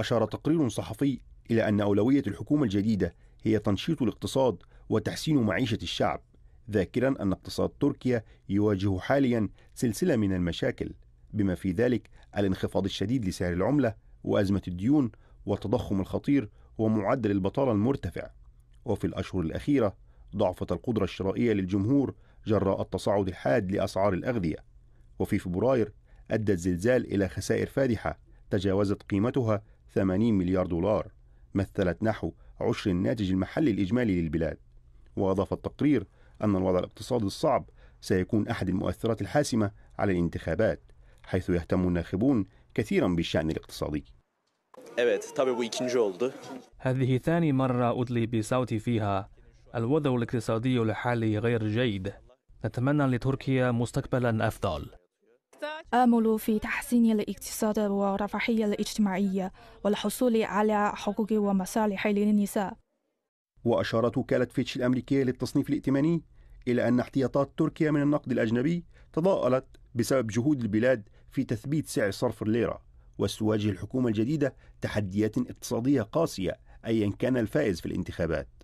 أشار تقرير صحفي إلى أن أولوية الحكومة الجديدة هي تنشيط الاقتصاد وتحسين معيشة الشعب ذاكرا أن اقتصاد تركيا يواجه حاليا سلسلة من المشاكل بما في ذلك الانخفاض الشديد لسعر العملة وأزمة الديون والتضخم الخطير ومعدل البطالة المرتفع وفي الأشهر الأخيرة ضعفت القدرة الشرائية للجمهور جراء التصاعد الحاد لأسعار الأغذية وفي فبراير أدى الزلزال إلى خسائر فادحة تجاوزت قيمتها 80 مليار دولار مثلت نحو عشر الناتج المحلي الإجمالي للبلاد وأضاف التقرير أن الوضع الاقتصادي الصعب سيكون أحد المؤثرات الحاسمة على الانتخابات حيث يهتم الناخبون كثيرا بالشأن الاقتصادي هذه ثاني مرة أدلي بصوتي فيها. الوضع الاقتصادي الحالي غير جيد. نتمنى لتركيا مستقبلا أفضل. آمل في تحسين الاقتصاد والرفاهية الاجتماعية والحصول على حقوق ومصالح للنساء وأشارت وكالة فيتش الأمريكية للتصنيف الائتماني إلى أن احتياطات تركيا من النقد الأجنبي تضاءلت بسبب جهود البلاد في تثبيت سعر صرف الليرة وستواجه الحكومة الجديدة تحديات اقتصادية قاسية أيا كان الفائز في الانتخابات